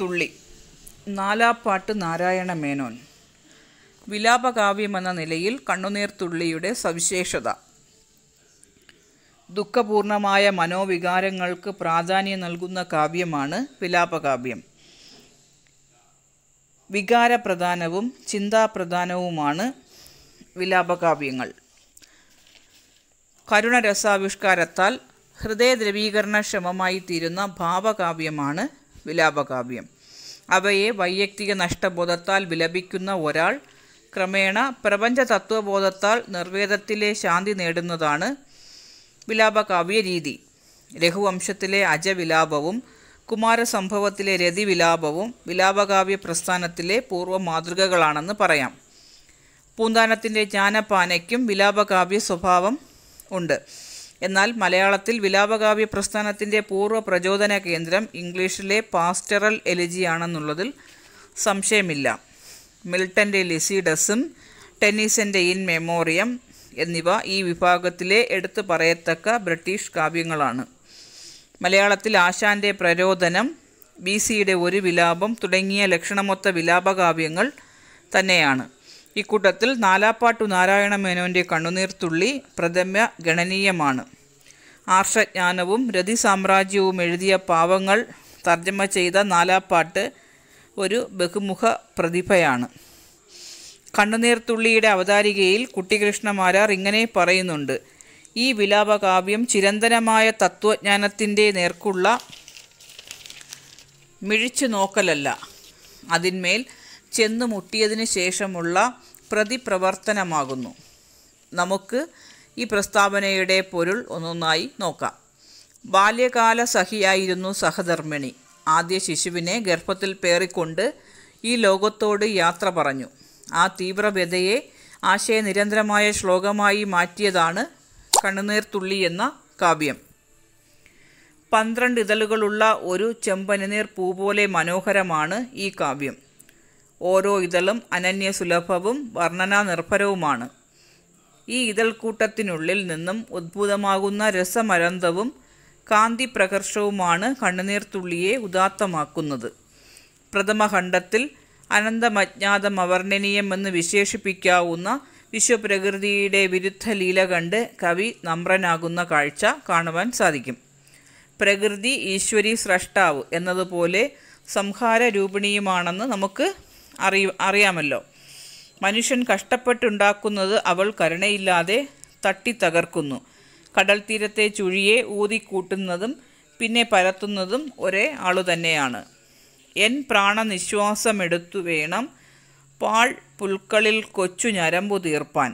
തുള്ളി നാലാപ്പാട്ട് നാരായണ മേനോൻ വിലാപകാവ്യമെന്ന നിലയിൽ തുള്ളിയുടെ സവിശേഷത ദുഃഖപൂർണമായ മനോവികാരങ്ങൾക്ക് പ്രാധാന്യം നൽകുന്ന കാവ്യമാണ് വിലാപകാവ്യം വികാരപ്രധാനവും ചിന്താപ്രധാനവുമാണ് വിലാപകാവ്യങ്ങൾ കരുണരസാവിഷ്കാരത്താൽ ഹൃദയദ്രവീകരണക്ഷമമായി തീരുന്ന ഭാവകാവ്യമാണ് വിലാപകാവ്യം അവയെ വൈയക്തിക നഷ്ടബോധത്താൽ വിലപിക്കുന്ന ഒരാൾ ക്രമേണ പ്രപഞ്ച തത്വബോധത്താൽ നിർവേദത്തിലെ ശാന്തി നേടുന്നതാണ് വിലാപകാവ്യ രീതി രഘുവംശത്തിലെ അജവിലാപവും കുമാരസംഭവത്തിലെ രതിവിലാപവും വിലാപകാവ്യ പ്രസ്ഥാനത്തിലെ പൂർവ്വ മാതൃകകളാണെന്ന് പറയാം പൂന്താനത്തിൻ്റെ ജ്ഞാനപാനയ്ക്കും വിലാപകാവ്യ സ്വഭാവം ഉണ്ട് എന്നാൽ മലയാളത്തിൽ വിലാപകാവ്യ പ്രസ്ഥാനത്തിൻ്റെ പൂർവ്വ പ്രചോദന കേന്ദ്രം ഇംഗ്ലീഷിലെ പാസ്റ്ററൽ എലിജിയാണെന്നുള്ളതിൽ സംശയമില്ല മിൽട്ടൻ്റെ ലിസിഡസും ടെന്നീസിൻ്റെ ഇൻ മെമ്മോറിയം എന്നിവ ഈ വിഭാഗത്തിലെ എടുത്തു പറയത്തക്ക ബ്രിട്ടീഷ് കാവ്യങ്ങളാണ് മലയാളത്തിൽ ആശാന്റെ പ്രരോദനം ബി സിയുടെ ഒരു വിലാപം തുടങ്ങിയ ലക്ഷണമൊത്ത വിലാപകാവ്യങ്ങൾ തന്നെയാണ് ഇക്കൂട്ടത്തിൽ നാലാപ്പാട്ടു നാരായണ മേനോൻ്റെ കണ്ണുനീർത്തുള്ളി പ്രഥമ ഗണനീയമാണ് ആർഷജ്ഞാനവും രതി സാമ്രാജ്യവും എഴുതിയ പാവങ്ങൾ തർജ്ജമ ചെയ്ത നാലാപ്പാട്ട് ഒരു ബഹുമുഖ പ്രതിഭയാണ് കണ്ണുനീർത്തുള്ളിയുടെ അവതാരികയിൽ കുട്ടികൃഷ്ണമാരാർ ഇങ്ങനെ പറയുന്നുണ്ട് ഈ വിലാപകാവ്യം ചിരന്തനമായ തത്വജ്ഞാനത്തിൻ്റെ നേർക്കുള്ള മിഴിച്ചു നോക്കലല്ല അതിന്മേൽ ചെന്നു മുട്ടിയതിന് ശേഷമുള്ള പ്രതിപ്രവർത്തനമാകുന്നു നമുക്ക് ഈ പ്രസ്താവനയുടെ പൊരുൾ ഒന്നൊന്നായി നോക്കാം ബാല്യകാല സഖിയായിരുന്നു സഹധർമ്മിണി ആദ്യ ശിശുവിനെ ഗർഭത്തിൽ പേറിക്കൊണ്ട് ഈ ലോകത്തോട് യാത്ര പറഞ്ഞു ആ തീവ്രവ്യതയെ ആശയനിരന്തരമായ ശ്ലോകമായി മാറ്റിയതാണ് കണ്ണുനീർത്തുള്ളി എന്ന കാവ്യം പന്ത്രണ്ട് ഇതളുകളുള്ള ഒരു ചെമ്പനുനീർ പൂ പോലെ മനോഹരമാണ് ഈ കാവ്യം ഓരോ ഇതളും അനന്യസുലഭവും വർണ്ണനാനിർഭരവുമാണ് ഈ ഇതൾക്കൂട്ടത്തിനുള്ളിൽ നിന്നും ഉദ്ഭുതമാകുന്ന രസമരന്തവും കാന്തി പ്രകർഷവുമാണ് കണ്ണുനീർത്തുള്ളിയെ ഉദാത്തമാക്കുന്നത് പ്രഥമഖണ്ഡത്തിൽ അനന്തമജ്ഞാതം അവർണ്ണനീയമെന്ന് വിശേഷിപ്പിക്കാവുന്ന വിശ്വപ്രകൃതിയുടെ വിരുദ്ധ ലീല കണ്ട് കവി നമ്രനാകുന്ന കാഴ്ച കാണുവാൻ സാധിക്കും പ്രകൃതി ഈശ്വരി സ്രഷ്ടാവ് എന്നതുപോലെ സംഹാര രൂപിണിയുമാണെന്ന് നമുക്ക് അറി അറിയാമല്ലോ മനുഷ്യൻ കഷ്ടപ്പെട്ടുണ്ടാക്കുന്നത് അവൾ കരുണയില്ലാതെ തട്ടി തകർക്കുന്നു കടൽ തീരത്തെ ചുഴിയെ ഊതിക്കൂട്ടുന്നതും പിന്നെ പരത്തുന്നതും ഒരേ ആളു തന്നെയാണ് എൻ പ്രാണനിശ്വാസമെടുത്തു വേണം പാൾ പുൽക്കളിൽ കൊച്ചു ഞരമ്പു തീർപ്പാൻ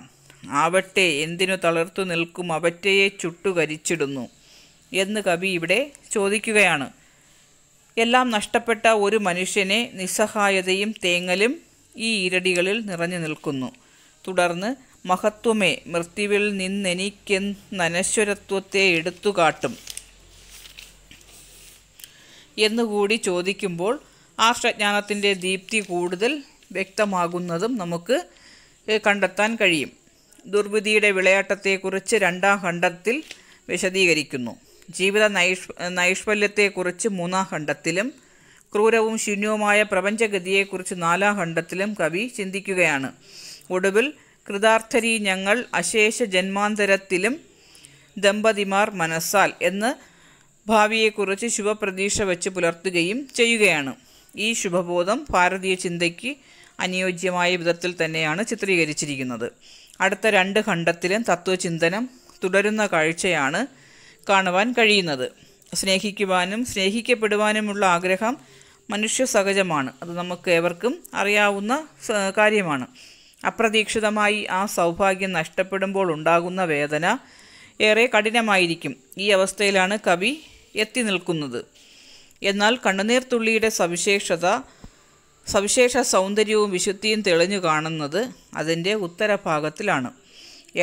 ആവട്ടെ എന്തിനു തളർത്തു നിൽക്കും അവറ്റയെ ചുട്ടുകരിച്ചിടുന്നു എന്ന് കവി ഇവിടെ ചോദിക്കുകയാണ് എല്ലാം നഷ്ടപ്പെട്ട ഒരു മനുഷ്യനെ നിസ്സഹായതയും തേങ്ങലും ഈ ഇരടികളിൽ നിറഞ്ഞു നിൽക്കുന്നു തുടർന്ന് മഹത്വമേ മൃത്യുവിൽ നനശ്വരത്വത്തെ എടുത്തുകാട്ടും എന്നുകൂടി ചോദിക്കുമ്പോൾ ആർഷജ്ഞാനത്തിൻ്റെ ദീപ്തി കൂടുതൽ വ്യക്തമാകുന്നതും നമുക്ക് കണ്ടെത്താൻ കഴിയും ദുർവിധിയുടെ വിളയാട്ടത്തെക്കുറിച്ച് രണ്ടാം ഖണ്ഡത്തിൽ വിശദീകരിക്കുന്നു ജീവിത നൈഷ് നൈഷ്വല്യത്തെക്കുറിച്ച് മൂന്നാം ഖണ്ഡത്തിലും ക്രൂരവും ശൂന്യവുമായ പ്രപഞ്ചഗതിയെക്കുറിച്ച് നാലാം ഖണ്ഡത്തിലും കവി ചിന്തിക്കുകയാണ് ഒടുവിൽ കൃതാർത്ഥരീ ഞങ്ങൾ അശേഷ ജന്മാന്തരത്തിലും ദമ്പതിമാർ മനസ്സാൽ എന്ന് ഭാവിയെക്കുറിച്ച് ശുഭപ്രതീക്ഷ വെച്ച് പുലർത്തുകയും ചെയ്യുകയാണ് ഈ ശുഭബോധം ഭാരതീയ ചിന്തയ്ക്ക് അനുയോജ്യമായ വിധത്തിൽ തന്നെയാണ് ചിത്രീകരിച്ചിരിക്കുന്നത് അടുത്ത രണ്ട് ഖണ്ഡത്തിലും തത്വചിന്തനം തുടരുന്ന കാഴ്ചയാണ് കാണുവാൻ കഴിയുന്നത് സ്നേഹിക്കുവാനും സ്നേഹിക്കപ്പെടുവാനുമുള്ള ആഗ്രഹം മനുഷ്യ സഹജമാണ് അത് നമുക്ക് ഏവർക്കും അറിയാവുന്ന കാര്യമാണ് അപ്രതീക്ഷിതമായി ആ സൗഭാഗ്യം നഷ്ടപ്പെടുമ്പോൾ ഉണ്ടാകുന്ന വേദന ഏറെ കഠിനമായിരിക്കും ഈ അവസ്ഥയിലാണ് കവി എത്തി നിൽക്കുന്നത് എന്നാൽ കണ്ണുനീർത്തുള്ളിയുടെ തുള്ളിയുടെ സവിശേഷത സവിശേഷ സൗന്ദര്യവും വിശുദ്ധിയും തെളിഞ്ഞു കാണുന്നത് അതിൻ്റെ ഉത്തരഭാഗത്തിലാണ്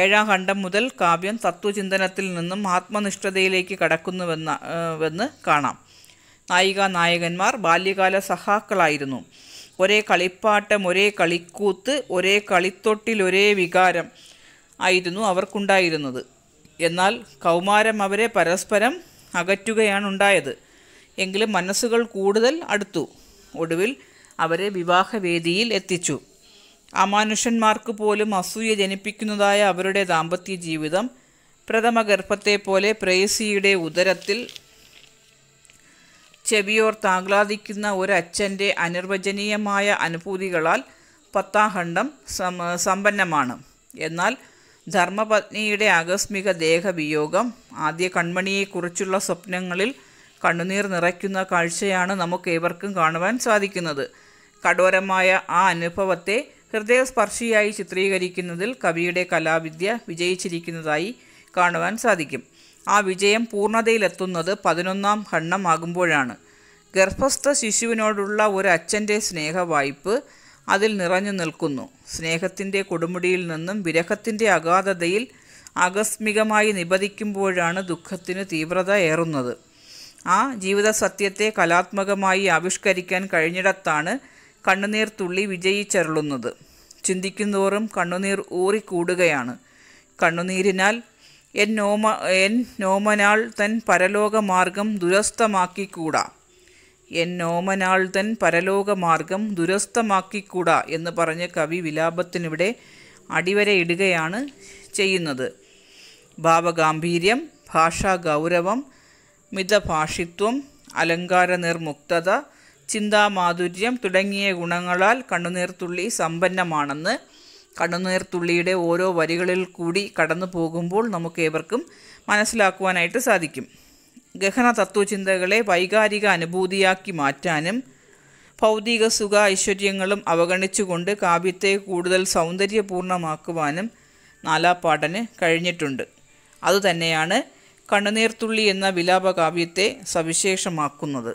ഏഴാം ഖണ്ഡം മുതൽ കാവ്യം തത്വചിന്തനത്തിൽ നിന്നും ആത്മനിഷ്ഠതയിലേക്ക് കടക്കുന്നുവെന്ന വെന്ന് കാണാം നായിക നായകന്മാർ ബാല്യകാല സഹാക്കളായിരുന്നു ഒരേ കളിപ്പാട്ടം ഒരേ കളിക്കൂത്ത് ഒരേ കളിത്തൊട്ടിൽ ഒരേ വികാരം ആയിരുന്നു അവർക്കുണ്ടായിരുന്നത് എന്നാൽ കൗമാരം അവരെ പരസ്പരം അകറ്റുകയാണ് ഉണ്ടായത് എങ്കിലും മനസ്സുകൾ കൂടുതൽ അടുത്തു ഒടുവിൽ അവരെ വിവാഹവേദിയിൽ എത്തിച്ചു അമാനുഷന്മാർക്ക് പോലും അസൂയ ജനിപ്പിക്കുന്നതായ അവരുടെ ദാമ്പത്യ ജീവിതം പ്രഥമ ഗർഭത്തെ പോലെ പ്രേസിയുടെ ഉദരത്തിൽ ചെവിയോർത്ത് ഒരു ഒരച്ഛൻ്റെ അനിർവചനീയമായ അനുഭൂതികളാൽ പത്താഹണ്ഡം സമ്പന്നമാണ് എന്നാൽ ധർമ്മപത്നിയുടെ ആകസ്മിക ദേഹവിയോഗം ആദ്യ കൺമണിയെക്കുറിച്ചുള്ള സ്വപ്നങ്ങളിൽ കണ്ണുനീർ നിറയ്ക്കുന്ന കാഴ്ചയാണ് ഏവർക്കും കാണുവാൻ സാധിക്കുന്നത് കഠോരമായ ആ അനുഭവത്തെ ഹൃദയസ്പർശിയായി ചിത്രീകരിക്കുന്നതിൽ കവിയുടെ കലാവിദ്യ വിജയിച്ചിരിക്കുന്നതായി കാണുവാൻ സാധിക്കും ആ വിജയം പൂർണ്ണതയിലെത്തുന്നത് പതിനൊന്നാം ഖണ്ണമാകുമ്പോഴാണ് ഗർഭസ്ഥ ശിശുവിനോടുള്ള ഒരു അച്ഛൻ്റെ സ്നേഹവായ്പ് അതിൽ നിറഞ്ഞു നിൽക്കുന്നു സ്നേഹത്തിൻ്റെ കൊടുമുടിയിൽ നിന്നും വിരഹത്തിൻ്റെ അഗാധതയിൽ ആകസ്മികമായി നിപതിക്കുമ്പോഴാണ് ദുഃഖത്തിന് തീവ്രത ഏറുന്നത് ആ ജീവിത സത്യത്തെ കലാത്മകമായി ആവിഷ്കരിക്കാൻ കഴിഞ്ഞിടത്താണ് കണ്ണുനീർത്തുള്ളി തുള്ളി വിജയിച്ചരുളുന്നത് ചിന്തിക്കുന്തോറും കണ്ണുനീർ ഊറിക്കൂടുകയാണ് കണ്ണുനീരിനാൽ എൻ നോമ എൻ നോമനാൾ തൻ പരലോകമാർഗം ദുരസ്ഥമാക്കിക്കൂടാ എൻ നോമനാൾ തൻ പരലോകമാർഗം ദുരസ്ഥമാക്കിക്കൂടാ എന്ന് പറഞ്ഞ് കവി വിലാപത്തിനിവിടെ അടിവരയിടുകയാണ് ചെയ്യുന്നത് ഭാവഗാംഭീര്യം ഭാഷാ ഗൗരവം മിതഭാഷിത്വം അലങ്കാര നിർമുക്തത ചിന്താമാധുര്യം തുടങ്ങിയ ഗുണങ്ങളാൽ കണ്ണുനീർത്തുള്ളി സമ്പന്നമാണെന്ന് കണ്ണുനീർത്തുള്ളിയുടെ ഓരോ വരികളിൽ കൂടി കടന്നു പോകുമ്പോൾ നമുക്കേവർക്കും മനസ്സിലാക്കുവാനായിട്ട് സാധിക്കും ഗഹന തത്വചിന്തകളെ വൈകാരിക അനുഭൂതിയാക്കി മാറ്റാനും ഭൗതിക സുഖ ഐശ്വര്യങ്ങളും അവഗണിച്ചുകൊണ്ട് കാവ്യത്തെ കൂടുതൽ സൗന്ദര്യപൂർണ്ണമാക്കുവാനും നാലാപ്പാടന് കഴിഞ്ഞിട്ടുണ്ട് അതുതന്നെയാണ് കണ്ണുനീർത്തുള്ളി എന്ന വിലാപകാവ്യത്തെ സവിശേഷമാക്കുന്നത്